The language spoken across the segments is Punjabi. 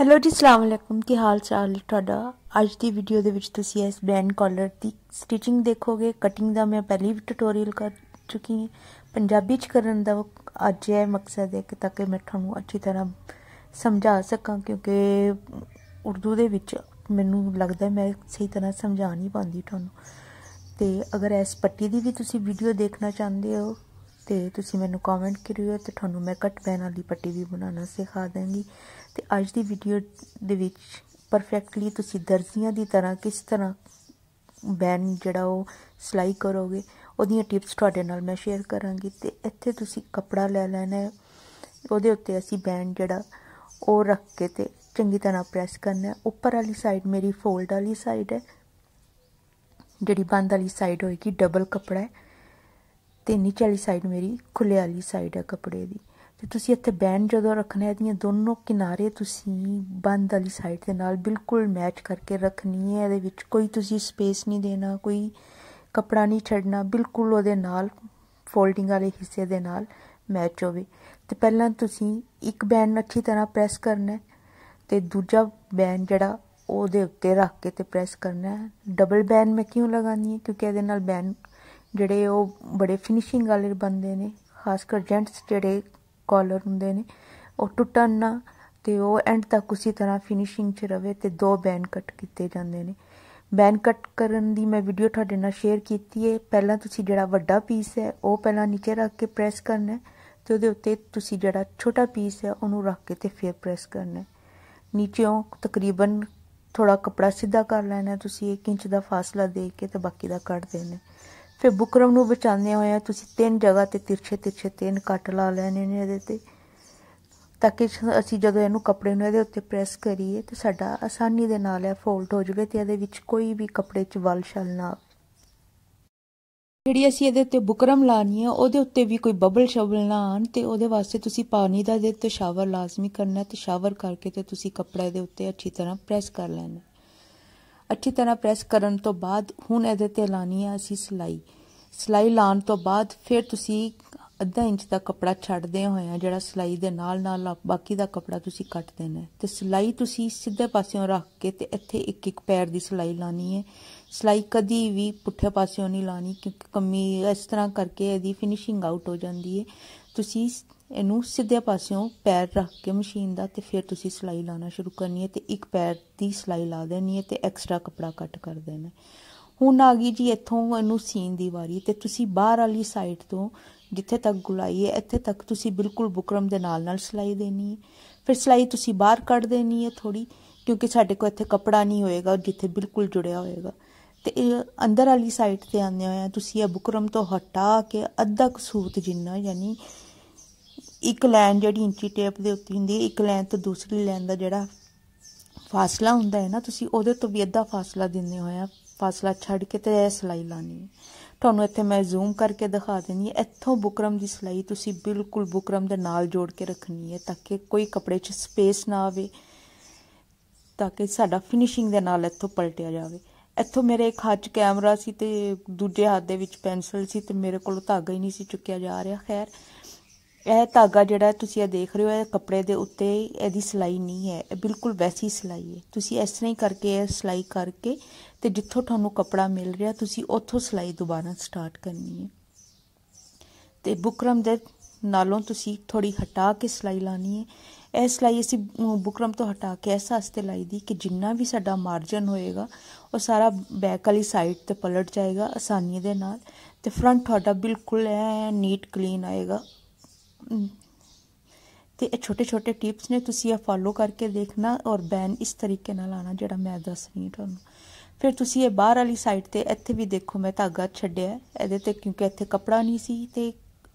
ਹੈਲੋ ਜੀ ਅਸਲਾਮ ਅਲੈਕਮ ਕੀ ਹਾਲ ਚਾਲ ਤੁਹਾਡਾ ਅੱਜ ਦੀ ਵੀਡੀਓ ਦੇ ਵਿੱਚ ਤੁਸੀਂ ਇਸ ਬੈਂਡ ਕਾਲਰ ਦੀ ਸਟਿਚਿੰਗ ਦੇਖੋਗੇ ਕਟਿੰਗ ਦਾ ਮੈਂ ਪਹਿਲੀ ਵੀ ਟਿਊਟੋਰੀਅਲ ਕਰ ਚੁੱਕੀ ਹਾਂ ਪੰਜਾਬੀ ਚ ਕਰਨ ਦਾ ਅੱਜ ਇਹ ਮਕਸਦ ਹੈ ਕਿ ਤਾਂ ਕਿ ਮੈਂ ਤੁਹਾਨੂੰ ਅੱਛੀ ਤਰ੍ਹਾਂ ਸਮਝਾ ਸਕਾਂ ਕਿਉਂਕਿ ਉਰਦੂ ਦੇ ਵਿੱਚ ਮੈਨੂੰ ਲੱਗਦਾ ਮੈਂ ਸਹੀ ਤਰ੍ਹਾਂ ਸਮਝਾ ਨਹੀਂ ਪਾਉਂਦੀ ਤੁਹਾਨੂੰ ਤੇ ਅਗਰ ਇਸ ਪੱਟੀ ਦੀ ਵੀ ਤੁਸੀਂ ਵੀਡੀਓ ਦੇਖਣਾ ਚਾਹੁੰਦੇ ਹੋ ਤੇ ਤੁਸੀਂ ਮੈਨੂੰ ਕਮੈਂਟ ਕਰਿਓ ਤੇ ਤੁਹਾਨੂੰ ਮੈਂ ਕੱਟ ਬੈਨ ਵਾਲੀ ਪੱਟੀ ਵੀ ਬਣਾਉਣਾ ਸਿਖਾ ਦਾਂਗੀ ਤੇ ਅੱਜ ਦੀ ਵੀਡੀਓ ਦੇ ਵਿੱਚ ਪਰਫੈਕਟਲੀ ਤੁਸੀਂ ਦਰਜ਼ੀਆਂ ਦੀ ਤਰ੍ਹਾਂ ਕਿਸ ਤਰ੍ਹਾਂ ਬੈਨ ਜਿਹੜਾ ਉਹ ਸਿਲਾਈ ਕਰੋਗੇ ਉਹਦੀਆਂ ਟਿਪਸ ਤੁਹਾਡੇ ਨਾਲ ਮੈਂ ਸ਼ੇਅਰ ਕਰਾਂਗੀ ਤੇ ਇੱਥੇ ਤੁਸੀਂ ਕਪੜਾ ਲੈ ਲੈਣਾ ਹੈ ਉਹਦੇ ਉੱਤੇ ਅਸੀਂ ਬੈਨ ਜਿਹੜਾ ਉਹ ਰੱਖ ਕੇ ਤੇ ਚੰਗੀ ਤਰ੍ਹਾਂ ਪ੍ਰੈਸ ਕਰਨਾ ਉੱਪਰ ਵਾਲੀ ਸਾਈਡ ਮੇਰੀ ਫੋਲਡ ਵਾਲੀ ਸਾਈਡ ਹੈ ਜਿਹੜੀ ਬੰਦ ਵਾਲੀ ਸਾਈਡ ਹੋਏਗੀ ਡਬਲ ਕਪੜਾ ਹੈ ਤੇ ਨੀਚੇ ਵਾਲੀ ਸਾਈਡ ਮੇਰੀ ਖੁੱਲੇ ਵਾਲੀ ਸਾਈਡ ਹੈ ਕੱਪੜੇ ਦੀ ਤੇ ਤੁਸੀਂ ਇੱਥੇ ਬੈਂਡ ਜਦੋਂ ਰੱਖਣਾ ਹੈ ਇਹਦੀਆਂ ਦੋਨੋਂ ਕਿਨਾਰੇ ਤੁਸੀਂ ਬੰਦ ਵਾਲੀ ਸਾਈਡ ਦੇ ਨਾਲ ਬਿਲਕੁਲ ਮੈਚ ਕਰਕੇ ਰੱਖਣੀ ਹੈ ਇਹਦੇ ਵਿੱਚ ਕੋਈ ਤੁਸੀਂ ਸਪੇਸ ਨਹੀਂ ਦੇਣਾ ਕੋਈ ਕਪੜਾ ਨਹੀਂ ਛੱਡਣਾ ਬਿਲਕੁਲ ਉਹਦੇ ਨਾਲ ਫੋਲਡਿੰਗ ਵਾਲੇ ਹਿੱਸੇ ਦੇ ਨਾਲ ਮੈਚ ਹੋਵੇ ਤੇ ਪਹਿਲਾਂ ਤੁਸੀਂ ਇੱਕ ਬੈਂਡ ਅੱਛੀ ਤਰ੍ਹਾਂ ਪ੍ਰੈਸ ਕਰਨਾ ਹੈ ਤੇ ਦੂਜਾ ਬੈਂਡ ਜਿਹੜਾ ਉਹਦੇ ਉੱਤੇ ਰੱਖ ਕੇ ਤੇ ਪ੍ਰੈਸ ਕਰਨਾ ਹੈ ਡਬਲ ਬੈਂਡ ਮੈਂ ਕਿਉਂ ਲਗਾਨੀ ਹੈ ਕਿਉਂਕਿ ਇਹਦੇ ਨਾਲ ਬੈਂਡ ਜਿਹੜੇ ਉਹ ਬੜੇ ਫਿਨਿਸ਼ਿੰਗ ਵਾਲੇ ਬੰਦੇ ਨੇ ਖਾਸ ਕਰ ਜੈਂਟਸ ਜਿਹੜੇ ਕਾਲਰ ਹੁੰਦੇ ਨੇ ਉਹ ਟੁੱਟਣ ਨਾ ਤੇ ਉਹ ਐਂਡ ਤੱਕ ਉਸੇ ਤਰ੍ਹਾਂ ਫਿਨਿਸ਼ਿੰਗ 'ਚ ਰਵੇ ਤੇ ਦੋ ਬੈਨ ਕੱਟ ਕੀਤੇ ਜਾਂਦੇ ਨੇ ਬੈਨ ਕੱਟ ਕਰਨ ਦੀ ਮੈਂ ਵੀਡੀਓ ਤੁਹਾਡੇ ਨਾਲ ਸ਼ੇਅਰ ਕੀਤੀ ਹੈ ਪਹਿਲਾਂ ਤੁਸੀਂ ਜਿਹੜਾ ਵੱਡਾ ਪੀਸ ਹੈ ਉਹ ਪਹਿਲਾਂ ਨੀਚੇ ਰੱਖ ਕੇ ਪ੍ਰੈਸ ਕਰਨਾ ਹੈ ਤੇ ਉਹਦੇ ਉੱਤੇ ਤੁਸੀਂ ਜਿਹੜਾ ਛੋਟਾ ਪੀਸ ਹੈ ਉਹਨੂੰ ਰੱਖ ਕੇ ਤੇ ਫਿਰ ਪ੍ਰੈਸ ਕਰਨਾ ਹੈ ਨੀਚੇੋਂ ਤਕਰੀਬਨ ਥੋੜਾ ਕਪੜਾ ਸਿੱਧਾ ਕਰ ਲੈਣਾ ਤੁਸੀਂ 1 ਇੰਚ ਦਾ ਫਾਸਲਾ ਦੇ ਕੇ ਤੇ ਬਾਕੀ ਦਾ ਕੱਟ ਦੇਣਾ ਫਿਰ ਬੁਕਰਮ ਨੂੰ ਬਚਾਉਂਦੇ ਹੋਏ ਤੁਸੀਂ ਤਿੰਨ ਜਗ੍ਹਾ ਤੇ ਤਿਰਛੇ ਤਿਰਛੇ ਤਿੰਨ ਕੱਟ ਲਾ ਲੈਣੇ ਨੇ ਇਹਦੇ ਤੇ ਤਾਂ ਕਿ ਅਸੀਂ ਜਦੋਂ ਇਹਨੂੰ ਕੱਪੜੇ ਨੂੰ ਇਹਦੇ ਉੱਤੇ ਪ੍ਰੈਸ ਕਰੀਏ ਤੇ ਸਾਡਾ ਆਸਾਨੀ ਦੇ ਨਾਲ ਇਹ ਫੋਲਡ ਹੋ ਜਾਵੇ ਤੇ ਇਹਦੇ ਵਿੱਚ ਕੋਈ ਵੀ ਕੱਪੜੇ 'ਚ ਵਲ ਛਲ ਨਾ ਜਿਹੜੀ ਅਸੀਂ ਇਹਦੇ ਉੱਤੇ ਬੁਕਰਮ ਲਾਣੀ ਹੈ ਉਹਦੇ ਉੱਤੇ ਵੀ ਕੋਈ ਬਬਲ ਸ਼ਬਲ ਨਾ ਆਣ ਤੇ ਉਹਦੇ ਵਾਸਤੇ ਤੁਸੀਂ ਪਾਣੀ ਦਾ ਦੇ ਤੇ ਸ਼ਾਵਰ ਲਾਜ਼ਮੀ ਕਰਨਾ ਤੇ ਸ਼ਾਵਰ ਕਰਕੇ ਤੇ ਤੁਸੀਂ ਕੱਪੜੇ ਦੇ ਉੱਤੇ ਅੱਛੀ ਤਰ੍ਹਾਂ ਪ੍ਰੈਸ ਕਰ ਲੈਣਾ ਅੱਛੀ ਤਰ੍ਹਾਂ ਪ੍ਰੈਸ ਕਰਨ ਤੋਂ ਬਾਅਦ ਹੁਣ ਇਹਦੇ ਤੇ ਲਾਣੀ ਆ ਅਸੀਂ ਸਲਾਈ ਸਲਾਈ ਲਾਣ ਤੋਂ ਬਾਅਦ ਫਿਰ ਤੁਸੀਂ ਅੱਧਾ ਇੰਚ ਦਾ ਕਪੜਾ ਛੱਡਦੇ ਹੋਏ ਆ ਜਿਹੜਾ ਸਲਾਈ ਦੇ ਨਾਲ ਨਾਲ ਬਾਕੀ ਦਾ ਕਪੜਾ ਤੁਸੀਂ ਕੱਟ ਦੇਣਾ ਤੇ ਸਲਾਈ ਤੁਸੀਂ ਸਿੱਧੇ ਪਾਸਿਓਂ ਰੱਖ ਕੇ ਤੇ ਇੱਥੇ ਇੱਕ ਇੱਕ ਪੈਰ ਦੀ ਸਲਾਈ ਲਾਣੀ ਹੈ ਸਲਾਈ ਕਦੀ ਵੀ ਪੁੱਠੇ ਪਾਸਿਓਂ ਨਹੀਂ ਲਾਣੀ ਕਿਉਂਕਿ ਕਮੀ ਇਸ ਤਰ੍ਹਾਂ ਕਰਕੇ ਇਹਦੀ ਫਿਨਿਸ਼ਿੰਗ ਆਊਟ ਹੋ ਜਾਂਦੀ ਹੈ ਤੁਸੀਂ ਇਹਨੂੰ ਸਿੱਧੇ ਪਾਸਿਓਂ ਪੈਰ ਰੱਖ ਕੇ ਮਸ਼ੀਨ ਦਾ ਤੇ ਫਿਰ ਤੁਸੀਂ ਸਲਾਈ ਲਾਣਾ ਸ਼ੁਰੂ ਕਰਨੀ ਹੈ ਤੇ ਇੱਕ ਪੈਰ ਦੀ ਸਲਾਈ ਲਾ ਦੇਣੀ ਹੈ ਤੇ ਐਕਸਟਰਾ ਕਪੜਾ ਕੱਟ ਕਰ ਦੇਣਾ ਹੁਣ ਆ ਗਈ ਜੀ ਇੱਥੋਂ ਇਹਨੂੰ ਸੀਨ ਦੀ ਵਾਰੀ ਤੇ ਤੁਸੀਂ ਬਾਹਰ ਵਾਲੀ ਸਾਈਡ ਤੋਂ ਜਿੱਥੇ ਤੱਕ ਗੁਲਾਈ ਹੈ ਇੱਥੇ ਤੱਕ ਤੁਸੀਂ ਬਿਲਕੁਲ ਬੁਕਰਮ ਦੇ ਨਾਲ ਨਾਲ ਸਲਾਈ ਦੇਣੀ ਹੈ ਫਿਰ ਸਲਾਈ ਤੁਸੀਂ ਬਾਹਰ ਕੱਢ ਦੇਣੀ ਹੈ ਥੋੜੀ ਕਿਉਂਕਿ ਸਾਡੇ ਕੋਲ ਇੱਥੇ ਕਪੜਾ ਨਹੀਂ ਹੋਏਗਾ ਜਿੱਥੇ ਬਿਲਕੁਲ ਜੁੜਿਆ ਹੋਏਗਾ ਤੇ ਅੰਦਰ ਵਾਲੀ ਸਾਈਡ ਤੇ ਆਉਂਦੇ ਹੋਇਆ ਤੁਸੀਂ ਇਹ ਬੁਕਰਮ ਤੋਂ ਹਟਾ ਕੇ ਅੱਧਾ ਕਸੂਤ ਜਿੰਨਾ ਯਾਨੀ ਇੱਕ ਲਾਈਨ ਜਿਹੜੀ ਇੰਚੀ ਟੇਪ ਦੇ ਉੱਤੇ ਹੁੰਦੀ ਹੈ ਇੱਕ ਲਾਈਨ ਤੋਂ ਦੂਸਰੀ ਲਾਈਨ ਦਾ ਜਿਹੜਾ ਫਾਸਲਾ ਹੁੰਦਾ ਹੈ ਨਾ ਤੁਸੀਂ ਉਹਦੇ ਤੋਂ ਵੀ ਅੱਧਾ ਫਾਸਲਾ ਦਿੰਨੇ ਹੋਇਆ ਫਾਸਲਾ ਛੱਡ ਕੇ ਤੇ ਇਹ ਸਲਾਈ ਲਾਣੀ ਤੁਹਾਨੂੰ ਇੱਥੇ ਮੈਂ ਜ਼ੂਮ ਕਰਕੇ ਦਿਖਾ ਦਿੰਦੀ ਹਾਂ ਇੱਥੋਂ ਬੁਕਰਮ ਦੀ ਸਲਾਈ ਤੁਸੀਂ ਬਿਲਕੁਲ ਬੁਕਰਮ ਦੇ ਨਾਲ ਜੋੜ ਕੇ ਰੱਖਣੀ ਹੈ ਤਾਂ ਕਿ ਕੋਈ ਕੱਪੜੇ 'ਚ ਸਪੇਸ ਨਾ ਆਵੇ ਤਾਂ ਕਿ ਸਾਡਾ ਫਿਨਿਸ਼ਿੰਗ ਦੇ ਨਾਲ ਇੱਥੋਂ ਪਲਟਿਆ ਜਾਵੇ ਇੱਥੋਂ ਮੇਰੇ ਇੱਕ ਹੱਥ 'ਚ ਕੈਮਰਾ ਸੀ ਤੇ ਦੂਜੇ ਹੱਥ ਦੇ ਵਿੱਚ ਪੈਨਸਲ ਸੀ ਤੇ ਮੇਰੇ ਕੋਲ ਧਾਗਾ ਹੀ ਨਹੀਂ ਸੀ ਚੁੱਕਿਆ ਜਾ ਰਿਹਾ ਖੈਰ ਇਹ ਧਾਗਾ ਜਿਹੜਾ ਤੁਸੀਂ ਇਹ ਦੇਖ ਰਹੇ ਹੋ ਇਹ ਕੱਪੜੇ ਦੇ ਉੱਤੇ ਇਹਦੀ ਸਿਲਾਈ ਨਹੀਂ ਹੈ ਇਹ ਬਿਲਕੁਲ ਵੈਸੀ ਸਿਲਾਈ ਹੈ ਤੁਸੀਂ ਇਸ ਤਰ੍ਹਾਂ ਹੀ ਕਰਕੇ ਇਹ ਸਿਲਾਈ ਕਰਕੇ ਤੇ ਜਿੱਥੋਂ ਤੁਹਾਨੂੰ ਕੱਪੜਾ ਮਿਲ ਰਿਹਾ ਤੁਸੀਂ ਉੱਥੋਂ ਸਿਲਾਈ ਦੁਬਾਰਾ ਸਟਾਰਟ ਕਰਨੀ ਹੈ ਤੇ ਬੁਕਰਮ ਦੇ ਨਾਲੋਂ ਤੁਸੀਂ ਥੋੜੀ ਹਟਾ ਕੇ ਸਿਲਾਈ ਲਾਣੀ ਹੈ ਇਹ ਲਈ ਅਸੀਂ ਬੁਕਰਮ ਤੋਂ ਹਟਾ ਕੇ ਇਸ ਹਸਤੇ ਲਾਈ ਦੀ ਕਿ ਜਿੰਨਾ ਵੀ ਸਾਡਾ ਮਾਰਜਨ ਹੋਏਗਾ ਉਹ ਸਾਰਾ ਬੈਕ ਵਾਲੀ ਸਾਈਡ ਤੇ ਪਲਟ ਜਾਏਗਾ ਆਸਾਨੀ ਦੇ ਨਾਲ ਤੇ ਫਰੰਟ ਤੁਹਾਡਾ ਬਿਲਕੁਲ ਐ ਨੀਟ ਕਲੀਨ ਆਏਗਾ ਤੇ ਇਹ ਛੋਟੇ ਛੋਟੇ ਟਿਪਸ ਨੇ ਤੁਸੀਂ ਇਹ ਫਾਲੋ ਕਰਕੇ ਦੇਖਣਾ ਔਰ ਬੈਨ ਇਸ ਤਰੀਕੇ ਨਾਲ ਆਣਾ ਜਿਹੜਾ ਮੈਂ ਦੱਸ ਰਹੀ ਹਾਂ ਤੁਹਾਨੂੰ ਫਿਰ ਤੁਸੀਂ ਇਹ ਬਾਹਰ ਵਾਲੀ ਸਾਈਡ ਤੇ ਇੱਥੇ ਵੀ ਦੇਖੋ ਮੈਂ ਧਾਗਾ ਛੱਡਿਆ ਇਹਦੇ ਤੇ ਕਿਉਂਕਿ ਇੱਥੇ ਕਪੜਾ ਨਹੀਂ ਸੀ ਤੇ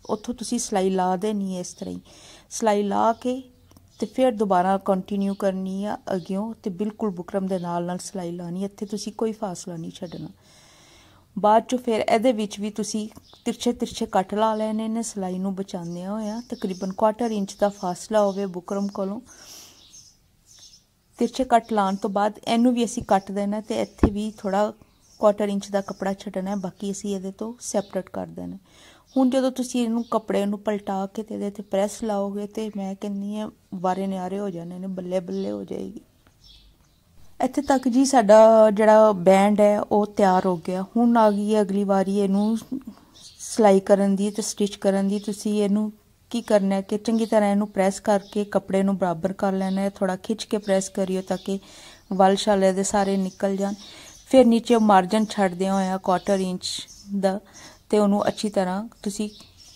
ਉੱਥੋਂ ਤੁਸੀਂ ਸਲਾਈ ਲਾ ਦੇਣੀ ਹੈ ਇਸ ਤਰ੍ਹਾਂ ਹੀ ਸਲਾਈ ਲਾ ਕੇ ਤੇ ਫਿਰ ਦੁਬਾਰਾ ਕੰਟੀਨਿਊ ਕਰਨੀ ਆ ਅਗਿਓ ਤੇ ਬਿਲਕੁਲ ਬੁਕਰਮ ਦੇ ਨਾਲ ਨਾਲ ਸਲਾਈ ਲਾਣੀ ਇੱਥੇ ਤੁਸੀਂ ਕੋਈ ਫਾਸਲਾ ਨਹੀਂ ਛੱਡਣਾ ਬਾਅਦ ਚ ਫਿਰ ਇਹਦੇ ਵਿੱਚ ਵੀ ਤੁਸੀਂ ਤਿਰਛੇ ਤਿਰਛੇ ਕੱਟ ਲਾ ਲੈਣੇ ਨੇ ਸਲਾਈ ਨੂੰ ਬਚਾਉਂਦੇ ਹੋਇਆ ਤਕਰੀਬਨ ਕੁਆਟਰ ਇੰਚ ਦਾ ਫਾਸਲਾ ਹੋਵੇ ਬੁਕਰਮ ਕੋਲੋਂ ਤਿਰਛੇ ਕੱਟ ਲਾਣ ਤੋਂ ਬਾਅਦ ਇਹਨੂੰ ਵੀ ਅਸੀਂ ਕੱਟ ਦੇਣਾ ਤੇ ਇੱਥੇ ਵੀ ਥੋੜਾ ਕੁਆਟਰ ਇੰਚ ਦਾ ਕਪੜਾ ਛੱਡਣਾ ਹੈ ਬਾਕੀ ਅਸੀਂ ਇਹਦੇ ਤੋਂ ਸੈਪਰੇਟ ਕਰ ਦੇਣਾ ਹੁਣ ਜਦੋਂ ਤੁਸੀਂ ਇਹਨੂੰ ਕੱਪੜੇ ਨੂੰ ਪਲਟਾ ਕੇ ਤੇ ਇਹਦੇ ਤੇ ਪ੍ਰੈਸ ਲਾਓਗੇ ਤੇ ਮੈਂ ਕਹਿੰਨੀ ਆ ਵਾਰੇ ਨਿਆਰੇ ਹੋ ਜਾਣੇ ਨੇ ਬੱਲੇ ਬੱਲੇ ਹੋ ਜਾਏਗੀ ਇੱਥੇ ਤੱਕ ਜੀ ਸਾਡਾ ਜਿਹੜਾ ਬੈਂਡ ਹੈ ਉਹ ਤਿਆਰ ਹੋ ਗਿਆ ਹੁਣ ਆ ਗਈ ਹੈ ਅਗਲੀ ਵਾਰੀ ਇਹਨੂੰ ਸਲਾਈ ਕਰਨ ਦੀ ਤੇ ਸਟਿਚ ਕਰਨ ਦੀ ਤੁਸੀਂ ਇਹਨੂੰ ਕੀ ਕਰਨਾ ਹੈ ਕਿ ਚੰਗੀ ਤਰ੍ਹਾਂ ਇਹਨੂੰ ਪ੍ਰੈਸ ਕਰਕੇ ਕੱਪੜੇ ਨੂੰ ਬਰਾਬਰ ਕਰ ਲੈਣਾ ਹੈ ਥੋੜਾ ਖਿੱਚ ਕੇ ਪ੍ਰੈਸ ਕਰਿਓ ਤਾਂ ਕਿ ਵਲ ਛਾਲੇ ਦੇ ਸਾਰੇ ਨਿਕਲ ਜਾਣ ਫਿਰ ਨੀਚੇ ਮਾਰਜਨ ਛੱਡਦੇ ਹੋਇਆ 1/4 ਇੰਚ ਦਾ ਤੇ ਉਹਨੂੰ ਅੱਛੀ ਤਰ੍ਹਾਂ ਤੁਸੀਂ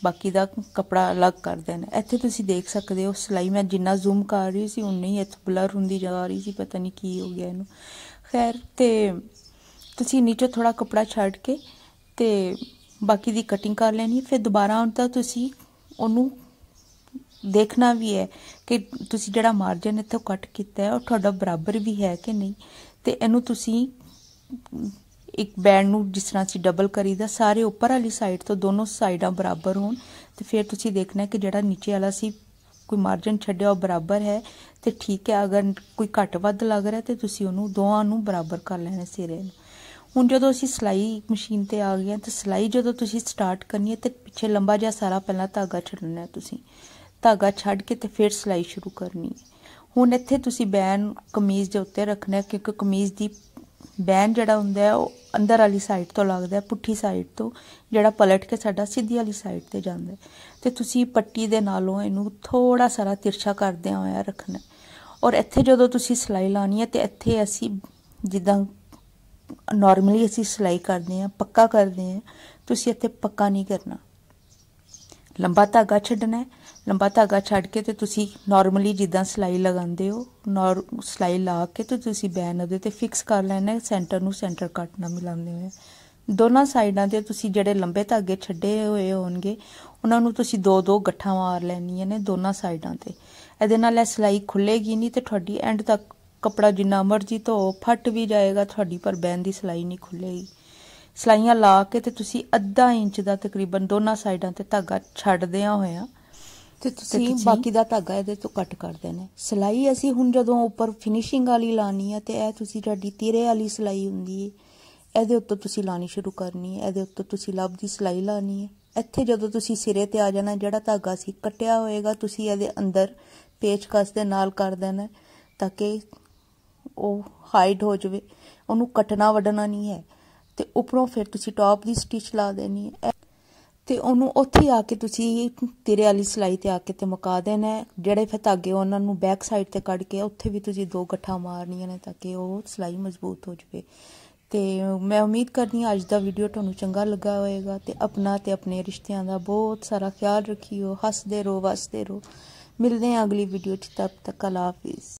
ਬਾਕੀ ਦਾ ਕਪੜਾ ਅਲੱਗ ਕਰ ਦੇਣਾ ਇੱਥੇ ਤੁਸੀਂ ਦੇਖ ਸਕਦੇ ਹੋ ਸਲਾਈ ਮੈਂ ਜਿੰਨਾ ਜ਼ੂਮ ਕਰ ਰਹੀ ਸੀ ਉਨੀ ਹੀ ਇੱਥੇ ਬਲਰ ਹੁੰਦੀ ਜਾ ਰਹੀ ਸੀ ਪਤਾ ਨਹੀਂ ਕੀ ਹੋ ਗਿਆ ਇਹਨੂੰ ਖੈਰ ਤੇ ਤੁਸੀਂ ਨੀਚੇ ਥੋੜਾ ਕਪੜਾ ਛੱਡ ਕੇ ਤੇ ਬਾਕੀ ਦੀ ਕਟਿੰਗ ਕਰ ਲੈਣੀ ਫਿਰ ਦੁਬਾਰਾ ਹੁਣ ਤਾਂ ਤੁਸੀਂ ਉਹਨੂੰ ਦੇਖਣਾ ਵੀ ਹੈ ਕਿ ਤੁਸੀਂ ਜਿਹੜਾ ਮਾਰਜਨ ਇੱਥੋਂ ਕੱਟ ਕੀਤਾ ਹੈ ਉਹ ਤੁਹਾਡਾ ਬਰਾਬਰ ਵੀ ਹੈ ਕਿ ਨਹੀਂ ਤੇ ਇਹਨੂੰ ਤੁਸੀਂ ਇੱਕ ਬੈਂਡ ਨੂੰ ਜਿਸ ਤਰ੍ਹਾਂ ਅਸੀਂ ਡਬਲ ਕਰੀਦਾ ਸਾਰੇ ਉੱਪਰ ਵਾਲੀ ਸਾਈਡ ਤੋਂ ਦੋਨੋਂ ਸਾਈਡਾਂ ਬਰਾਬਰ ਹੋਣ ਤੇ ਫਿਰ ਤੁਸੀਂ ਦੇਖਣਾ ਕਿ ਜਿਹੜਾ ਨੀਚੇ ਵਾਲਾ ਸੀ ਕੋਈ ਮਾਰਜਨ ਛੱਡਿਆ ਉਹ ਬਰਾਬਰ ਹੈ ਤੇ ਠੀਕ ਹੈ ਅਗਰ ਕੋਈ ਘੱਟ ਵੱਧ ਲੱਗ ਰਿਹਾ ਤੇ ਤੁਸੀਂ ਉਹਨੂੰ ਦੋਹਾਂ ਨੂੰ ਬਰਾਬਰ ਕਰ ਲੈਣਾ ਸਿਰੇ ਨੂੰ ਹੁਣ ਜਦੋਂ ਅਸੀਂ ਸਲਾਈ ਮਸ਼ੀਨ ਤੇ ਆ ਗਏ ਤਾਂ ਸਲਾਈ ਜਦੋਂ ਤੁਸੀਂ ਸਟਾਰਟ ਕਰਨੀ ਹੈ ਤੇ ਪਿੱਛੇ ਲੰਬਾ ਜਿਹਾ ਸਾਰਾ ਪਹਿਲਾਂ ਧਾਗਾ ਛੱਡਣਾ ਹੈ ਤੁਸੀਂ ਧਾਗਾ ਛੱਡ ਕੇ ਤੇ ਫਿਰ ਸਲਾਈ ਸ਼ੁਰੂ ਕਰਨੀ ਹੈ ਹੁਣ ਇੱਥੇ ਤੁਸੀਂ ਬੈਨ ਕਮੀਜ਼ ਦੇ ਉੱਤੇ ਰੱਖਣਾ ਕਿਉਂਕਿ ਕਮੀਜ਼ ਦੀ ਬੈਨ ਜਿਹੜਾ ਹੁੰਦਾ ਉਹ ਅੰਦਰ ਵਾਲੀ ਸਾਈਡ ਤੋਂ ਲੱਗਦਾ ਪੁੱਠੀ ਸਾਈਡ ਤੋਂ ਜਿਹੜਾ ਪਲਟ ਕੇ ਸਾਡਾ ਸਿੱਧੀ ਵਾਲੀ ਸਾਈਡ ਤੇ ਜਾਂਦਾ ਤੇ ਤੁਸੀਂ ਪੱਟੀ ਦੇ ਨਾਲੋਂ ਇਹਨੂੰ ਥੋੜਾ ਸਾਰਾ ਤਿਰਛਾ ਕਰਦਿਆਂ ਹੋਇਆ ਰੱਖਣਾ ਔਰ ਇੱਥੇ ਜਦੋਂ ਤੁਸੀਂ ਸਲਾਈ ਲਾਣੀ ਹੈ ਤੇ ਇੱਥੇ ਅਸੀਂ ਜਿੱਦਾਂ ਨਾਰਮਲੀ ਅਸੀਂ ਸਲਾਈ ਕਰਦੇ ਆ ਪੱਕਾ ਕਰਦੇ ਆ ਤੁਸੀਂ ਇੱਥੇ ਪੱਕਾ ਨਹੀਂ ਕਰਨਾ ਲੰਬਾ ਧਾਗਾ ਛੱਡਣਾ ਹੈ ਲੰਬਾ ਧਾਗਾ ਛੱਡ ਕੇ ਤੇ ਤੁਸੀਂ ਨਾਰਮਲੀ ਜਿੱਦਾਂ ਸਲਾਈ ਲਗਾਉਂਦੇ ਹੋ ਨਾਰ ਸਲਾਈ ਲਾ ਕੇ ਤੇ ਤੁਸੀਂ ਬੈਨ ਉਹਦੇ ਤੇ ਫਿਕਸ ਕਰ ਲੈਣਾ ਸੈਂਟਰ ਨੂੰ ਸੈਂਟਰ ਕੱਟ ਨਾਲ ਮਿਲਾਉਂਦੇ ਹੋਏ ਦੋਨਾਂ ਸਾਈਡਾਂ ਤੇ ਤੁਸੀਂ ਜਿਹੜੇ ਲੰਬੇ ਧਾਗੇ ਛੱਡੇ ਹੋਏ ਹੋਣਗੇ ਉਹਨਾਂ ਨੂੰ ਤੁਸੀਂ ਦੋ ਦੋ ਗੱਠਾਂ ਮਾਰ ਲੈਣੀਆਂ ਨੇ ਦੋਨਾਂ ਸਾਈਡਾਂ ਤੇ ਇਹਦੇ ਨਾਲ ਇਹ ਸਲਾਈ ਖੁੱਲੇਗੀ ਨਹੀਂ ਤੇ ਤੁਹਾਡੀ ਐਂਡ ਤੱਕ ਕਪੜਾ ਜਿੰਨਾ ਮਰਜ਼ੀ ਧੋ ਫਟ ਵੀ ਜਾਏਗਾ ਤੁਹਾਡੀ ਪਰ ਬੈਨ ਦੀ ਸਲਾਈ ਨਹੀਂ ਖੁੱਲੇਗੀ ਸਲਾਈਆਂ ਲਾ ਕੇ ਤੇ ਤੁਸੀਂ ਅੱਧਾ ਇੰਚ ਦਾ ਤਕਰੀਬਨ ਦੋਨਾਂ ਸਾਈਡਾਂ ਤੇ ਧਾਗਾ ਛੱਡਦਿਆਂ ਹੋਇਆ ਤੇ ਤੁਸੀਂ ਬਾਕੀ ਦਾ ਧਾਗਾ ਇਹਦੇ ਤੋਂ ਕੱਟ ਕਰ ਦੇਣਾ ਸਲਾਈ ਅਸੀਂ ਹੁਣ ਜਦੋਂ ਉੱਪਰ ਫਿਨਿਸ਼ਿੰਗ ਵਾਲੀ ਲਾਣੀ ਆ ਤੇ ਇਹ ਤੁਸੀਂ ਤੁਹਾਡੀ ਤੀਰੇ ਵਾਲੀ ਸਲਾਈ ਹੁੰਦੀ ਹੈ ਇਹਦੇ ਉੱਤੇ ਤੁਸੀਂ ਲਾਣੀ ਸ਼ੁਰੂ ਕਰਨੀ ਹੈ ਇਹਦੇ ਉੱਤੇ ਤੁਸੀਂ ਲਬ ਦੀ ਸਲਾਈ ਲਾਣੀ ਹੈ ਇੱਥੇ ਜਦੋਂ ਤੁਸੀਂ ਸਿਰੇ ਤੇ ਆ ਜਾਣਾ ਜਿਹੜਾ ਧਾਗਾ ਸੀ ਕੱਟਿਆ ਹੋਏਗਾ ਤੁਸੀਂ ਇਹਦੇ ਅੰਦਰ ਪੇਚਕਸ ਦੇ ਨਾਲ ਕਰ ਦੇਣਾ ਤਾਂ ਕਿ ਉਹ ਹਾਈਡ ਹੋ ਜਾਵੇ ਉਹਨੂੰ ਕੱਟਣਾ ਵੱਢਣਾ ਨਹੀਂ ਹੈ ਤੇ ਉੱਪਰੋਂ ਫਿਰ ਤੁਸੀਂ ਟੌਪ ਦੀ ਸਟਿਚ ਲਾ ਦੇਣੀ ਹੈ ਤੇ ਉਹਨੂੰ ਉੱਥੇ ਆ ਕੇ ਤੁਸੀਂ ਤੇਰੇ ਵਾਲੀ ਸਲਾਈ ਤੇ ਆ ਕੇ ਤੇ ਮੁਕਾ ਦੇਣਾ ਜਿਹੜੇ ਫਿਰ ਧਾਗੇ ਉਹਨਾਂ ਨੂੰ ਬੈਕ ਸਾਈਡ ਤੇ ਕੱਢ ਕੇ ਉੱਥੇ ਵੀ ਤੁਸੀਂ ਦੋ ਗੱਠਾ ਮਾਰਨੀਆਂ ਨੇ ਤਾਂ ਕਿ ਉਹ ਸਲਾਈ ਮਜ਼ਬੂਤ ਹੋ ਜਵੇ ਤੇ ਮੈਂ ਉਮੀਦ ਕਰਦੀ ਹਾਂ ਅੱਜ ਦਾ ਵੀਡੀਓ ਤੁਹਾਨੂੰ ਚੰਗਾ ਲੱਗਾ ਹੋਵੇਗਾ ਤੇ ਆਪਣਾ ਤੇ ਆਪਣੇ ਰਿਸ਼ਤਿਆਂ ਦਾ ਬਹੁਤ ਸਾਰਾ ਖਿਆਲ ਰੱਖਿਓ ਹੱਸਦੇ ਰਹੋ ਵਸਦੇ ਰਹੋ ਮਿਲਦੇ ਹਾਂ ਅਗਲੀ ਵੀਡੀਓ 'ਚ ਤਦ ਤੱਕ ਹਾਫਿਜ਼